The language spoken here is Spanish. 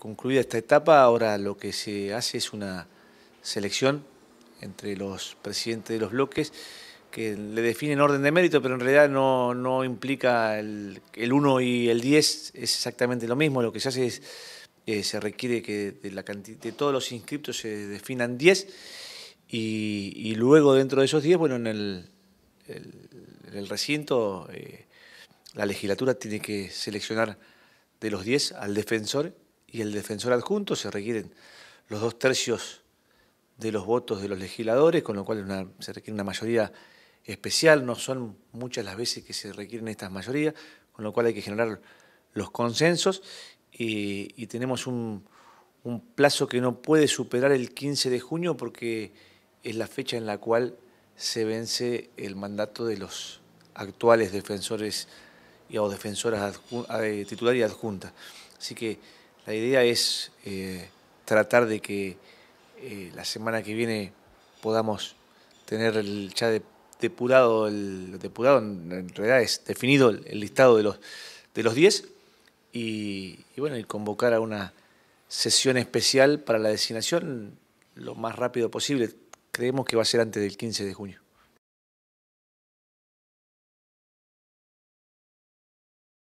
Concluida esta etapa, ahora lo que se hace es una selección entre los presidentes de los bloques que le definen orden de mérito, pero en realidad no, implica el, 1 y el 10, es exactamente lo mismo, lo que se hace es, eh, se requiere que de, todos los inscriptos se definan 10 y, luego dentro de esos 10, bueno, en el, recinto eh, la legislatura tiene que seleccionar de los 10 al defensor y el defensor adjunto se requieren los dos tercios de los votos de los legisladores, con lo cual se requiere una mayoría especial, no son muchas las veces que se requieren estas mayorías, con lo cual hay que generar los consensos y, tenemos un, plazo que no puede superar el 15 de junio porque es la fecha en la cual se vence el mandato de los actuales defensores y, o defensoras eh, titulares y adjuntas. Así que la idea es eh, tratar de que eh, la semana que viene podamos tener el, ya depurado, el, depurado en, realidad es definido el, listado de los, de los 10 y, bueno, y convocar a una sesión especial para la designación lo más rápido posible. Creemos que va a ser antes del 15 de junio.